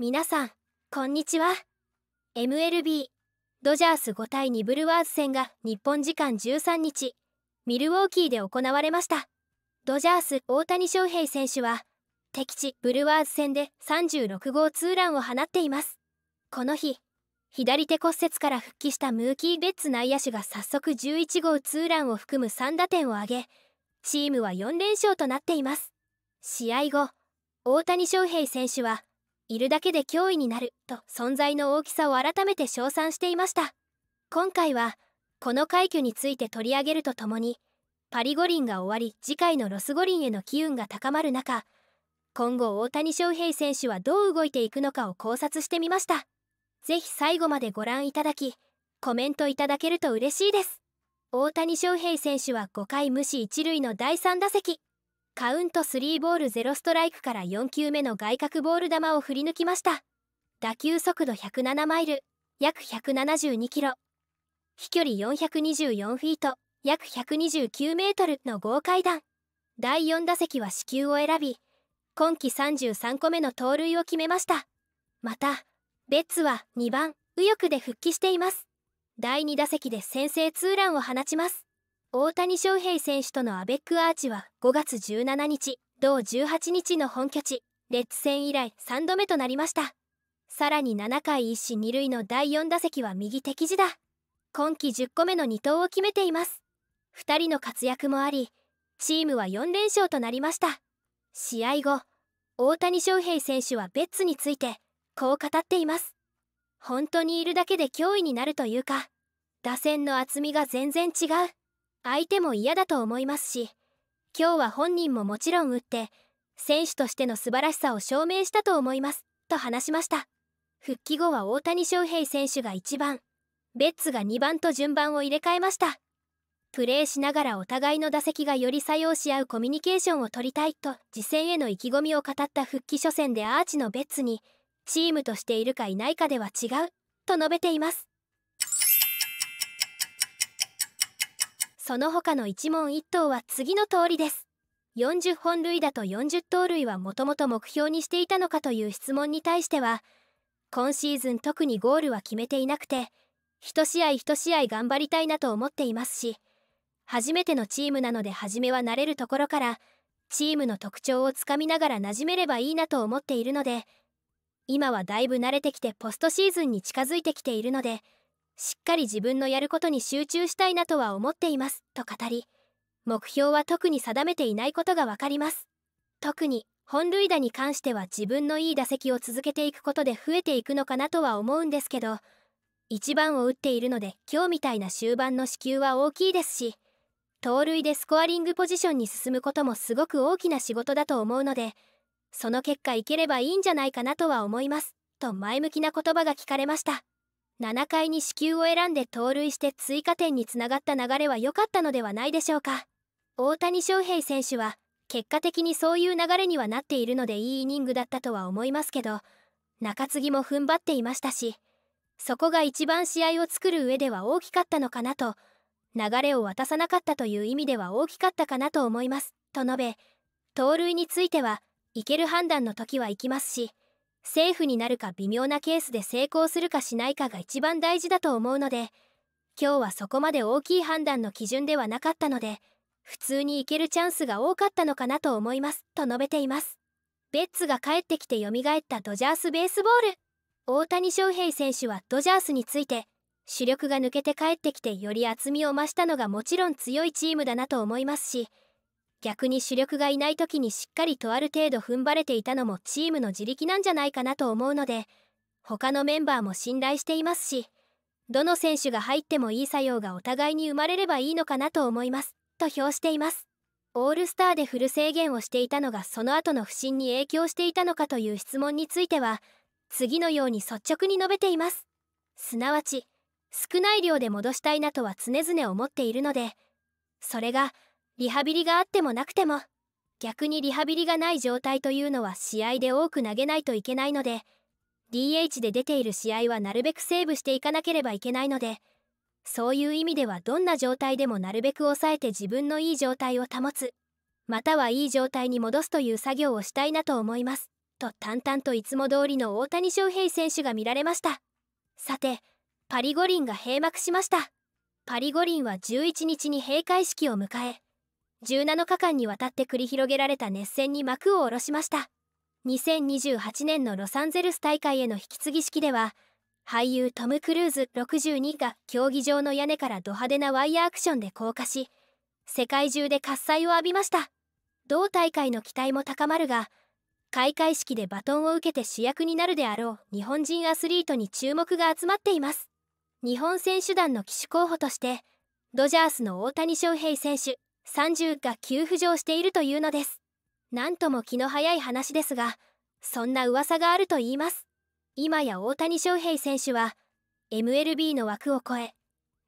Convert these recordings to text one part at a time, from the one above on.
皆さんこんにちは MLB ドジャース5対2ブルワーズ戦が日本時間13日ミルウォーキーで行われましたドジャース大谷翔平選手は敵地ブルワーズ戦で36号ツーランを放っていますこの日左手骨折から復帰したムーキー・ベッツ内野手が早速11号ツーランを含む3打点を挙げチームは4連勝となっています試合後大谷翔平選手はいるだけで脅威になると存在の大きさを改めて称賛していました今回はこの快挙について取り上げるとともにパリ五輪が終わり次回のロス五輪への機運が高まる中今後大谷翔平選手はどう動いていくのかを考察してみました是非最後までご覧いただきコメントいただけると嬉しいです大谷翔平選手は5回無視1塁の第3打席カウント3ボール0ストライクから4球目の外角ボール球を振り抜きました打球速度107マイル約172キロ飛距離424フィート約129メートルの豪快弾第4打席は四球を選び今季33個目の盗塁を決めましたまたベッツは2番右翼で復帰しています第2打席で先制ツーランを放ちます大谷翔平選手とのアベックアーチは5月17日同18日の本拠地レッツ戦以来3度目となりましたさらに7回1死2塁の第4打席は右敵地だ今季10個目の2投を決めています2人の活躍もありチームは4連勝となりました試合後大谷翔平選手はベッツについてこう語っています本当にいるだけで脅威になるというか打線の厚みが全然違う相手も嫌だと思いますし今日は本人ももちろん打って選手としての素晴らしさを証明したと思いますと話しました復帰後は大谷翔平選手が1番ベッツが2番と順番を入れ替えましたプレーしながらお互いの打席がより作用し合うコミュニケーションを取りたいと次戦への意気込みを語った復帰初戦でアーチのベッツにチームとしているかいないかでは違うと述べていますその他の一問一答は次の通りです40本塁打と40盗塁はもともと目標にしていたのかという質問に対しては今シーズン特にゴールは決めていなくて一試合一試合頑張りたいなと思っていますし初めてのチームなので初めは慣れるところからチームの特徴をつかみながら馴染めればいいなと思っているので今はだいぶ慣れてきてポストシーズンに近づいてきているので。しっかり自分のやることに集中したいなとは思っていますと語り目標は特に定めていないことが分かります特に本塁打に関しては自分のいい打席を続けていくことで増えていくのかなとは思うんですけど1番を打っているので今日みたいな終盤の支給は大きいですし盗塁でスコアリングポジションに進むこともすごく大きな仕事だと思うのでその結果いければいいんじゃないかなとは思いますと前向きな言葉が聞かれました7回に四球を選んで盗塁して追加点につながった流れは良かったのではないでしょうか大谷翔平選手は結果的にそういう流れにはなっているのでいいイニングだったとは思いますけど中継ぎも踏ん張っていましたしそこが一番試合を作る上では大きかったのかなと流れを渡さなかったという意味では大きかったかなと思いますと述べ盗塁については行ける判断の時は行きますしセーフになるか微妙なケースで成功するかしないかが一番大事だと思うので今日はそこまで大きい判断の基準ではなかったので普通に行けるチャンスが多かったのかなと思いますと述べていますベッツが帰ってきて蘇ったドジャースベースボール大谷翔平選手はドジャースについて主力が抜けて帰ってきてより厚みを増したのがもちろん強いチームだなと思いますし逆に主力がいない時にしっかりとある程度踏ん張れていたのもチームの自力なんじゃないかなと思うので他のメンバーも信頼していますしどの選手が入ってもいい作用がお互いに生まれればいいのかなと思いますと評していますオールスターでフル制限をしていたのがその後の不振に影響していたのかという質問については次のように率直に述べていますすなわち少ない量で戻したいなとは常々思っているのでそれが「リハビリがあってもなくても逆にリハビリがない状態というのは試合で多く投げないといけないので DH で出ている試合はなるべくセーブしていかなければいけないのでそういう意味ではどんな状態でもなるべく抑えて自分のいい状態を保つまたはいい状態に戻すという作業をしたいなと思いますと淡々といつも通りの大谷翔平選手が見られましたさてパリ五輪が閉幕しましたパリ五輪は11日に閉会式を迎え17日間にわたって繰り広げられた熱戦に幕を下ろしました2028年のロサンゼルス大会への引き継ぎ式では俳優トム・クルーズ62が競技場の屋根からド派手なワイヤーアクションで降下し世界中で喝采を浴びました同大会の期待も高まるが開会式でバトンを受けて主役になるであろう日本人アスリートに注目が集まっています日本選手団の旗手候補としてドジャースの大谷翔平選手30が急浮上しているというのですなんとも気の早い話ですがそんな噂があると言います今や大谷翔平選手は MLB の枠を超え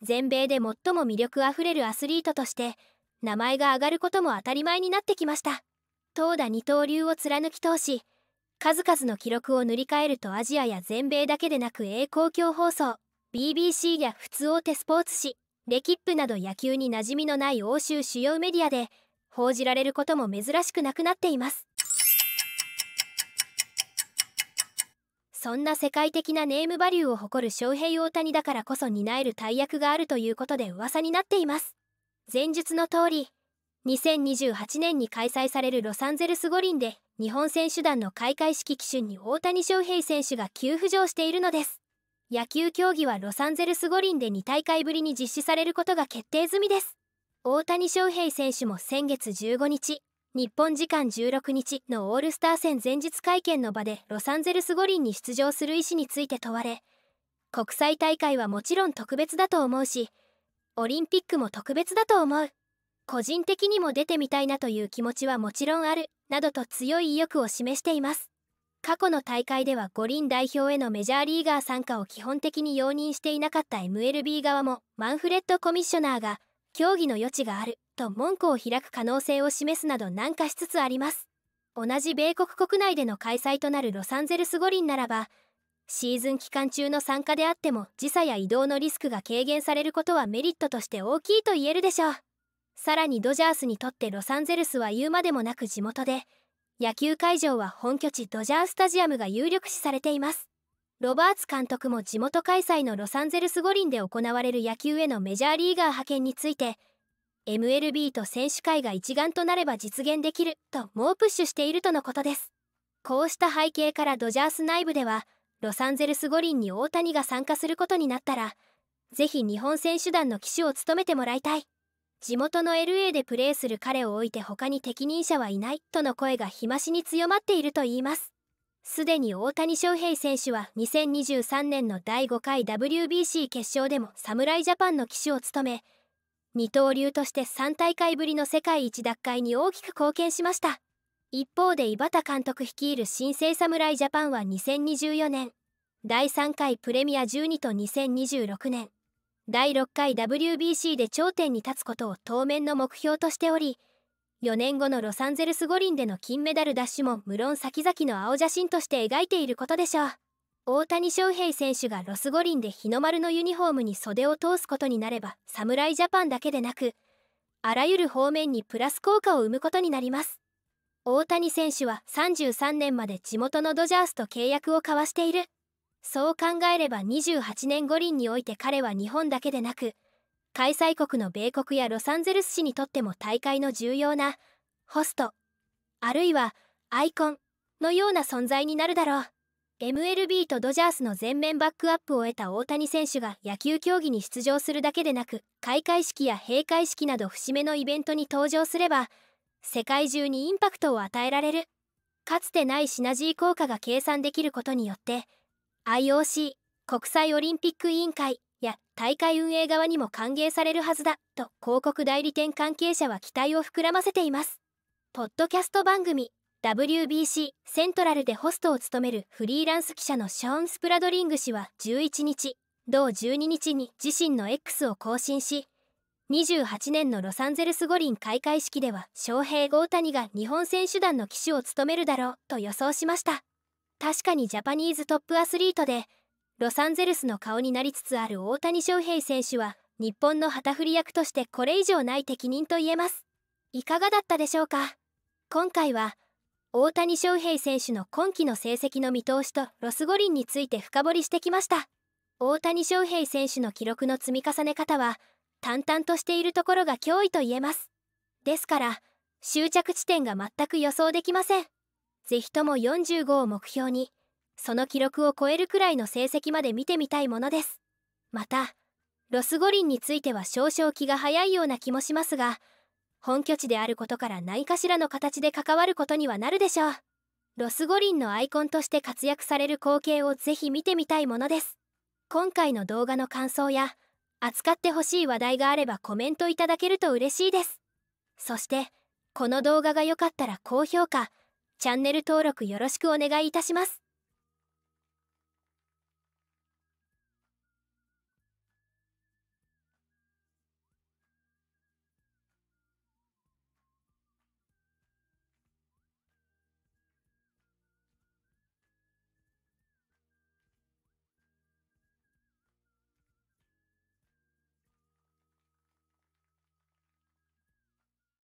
全米で最も魅力あふれるアスリートとして名前が上がることも当たり前になってきました投打二刀流を貫き通し数々の記録を塗り替えるとアジアや全米だけでなく英公共放送 BBC や普通大手スポーツ紙レキップなど野球に馴染みのない欧州主要メディアで報じられることも珍しくなくなっていますそんな世界的なネームバリューを誇る翔平大谷だからこそ担える大役があるということで噂になっています前述の通り2028年に開催されるロサンゼルス五輪で日本選手団の開会式基準に大谷翔平選手が急浮上しているのです野球競技はロサンゼルス五輪で2大会ぶりに実施されることが決定済みです大谷翔平選手も先月15日日本時間16日のオールスター戦前日会見の場でロサンゼルス五輪に出場する意思について問われ国際大会はもちろん特別だと思うしオリンピックも特別だと思う個人的にも出てみたいなという気持ちはもちろんあるなどと強い意欲を示しています過去の大会では五輪代表へのメジャーリーガー参加を基本的に容認していなかった MLB 側もマンフレッドコミッショナーが競技の余地があると門戸を開く可能性を示すなど難化しつつあります同じ米国国内での開催となるロサンゼルス五輪ならばシーズン期間中の参加であっても時差や移動のリスクが軽減されることはメリットとして大きいと言えるでしょうさらにドジャースにとってロサンゼルスは言うまでもなく地元で野球会場は本拠地ドジャースタジアムが有力視されていますロバーツ監督も地元開催のロサンゼルス五輪で行われる野球へのメジャーリーガー派遣について MLB と選手会が一丸となれば実現できると猛プッシュしているとのことですこうした背景からドジャース内部ではロサンゼルス五輪に大谷が参加することになったらぜひ日本選手団の旗手を務めてもらいたい地元の LA でプレーする彼を置いて他に適任者はいないとの声が日増しに強まっているといいますすでに大谷翔平選手は2023年の第5回 WBC 決勝でも侍ジャパンの旗手を務め二刀流として3大会ぶりの世界一奪回に大きく貢献しました一方で井端監督率いる新生侍ジャパンは2024年第3回プレミア12と2026年第6回 WBC で頂点に立つことを当面の目標としており4年後のロサンゼルス五輪での金メダル奪取も無論先々の青写真として描いていることでしょう大谷翔平選手がロス五輪で日の丸のユニフォームに袖を通すことになれば侍ジャパンだけでなくあらゆる方面にプラス効果を生むことになります大谷選手は33年まで地元のドジャースと契約を交わしているそう考えれば28年五輪において彼は日本だけでなく開催国の米国やロサンゼルス市にとっても大会の重要なホストあるいはアイコンのような存在になるだろう MLB とドジャースの全面バックアップを得た大谷選手が野球競技に出場するだけでなく開会式や閉会式など節目のイベントに登場すれば世界中にインパクトを与えられるかつてないシナジー効果が計算できることによって IOC 国際オリンピック委員会や大会運営側にも歓迎されるはずだと広告代理店関係者は期待を膨らませていますポッドキャスト番組 WBC セントラルでホストを務めるフリーランス記者のショーン・スプラドリング氏は11日同12日に自身の X を更新し28年のロサンゼルス五輪開会式では翔平・大谷が日本選手団の旗手を務めるだろうと予想しました確かにジャパニーズトップアスリートでロサンゼルスの顔になりつつある大谷翔平選手は日本の旗振り役としてこれ以上ない適任と言えますいかがだったでしょうか今回は大谷翔平選手の今季の成績の見通しとロス五輪について深掘りしてきました大谷翔平選手の記録の積み重ね方は淡々としているところが脅威と言えますですから終着地点が全く予想できませんぜひとも4 5を目標にその記録を超えるくらいの成績まで見てみたいものですまたロス五輪については少々気が早いような気もしますが本拠地であることから何かしらの形で関わることにはなるでしょうロス五輪のアイコンとして活躍される光景をぜひ見てみたいものです今回の動画の感想や扱ってほしい話題があればコメントいただけると嬉しいですそしてこの動画が良かったら高評価チャンネル登録よろしくお願いいたします。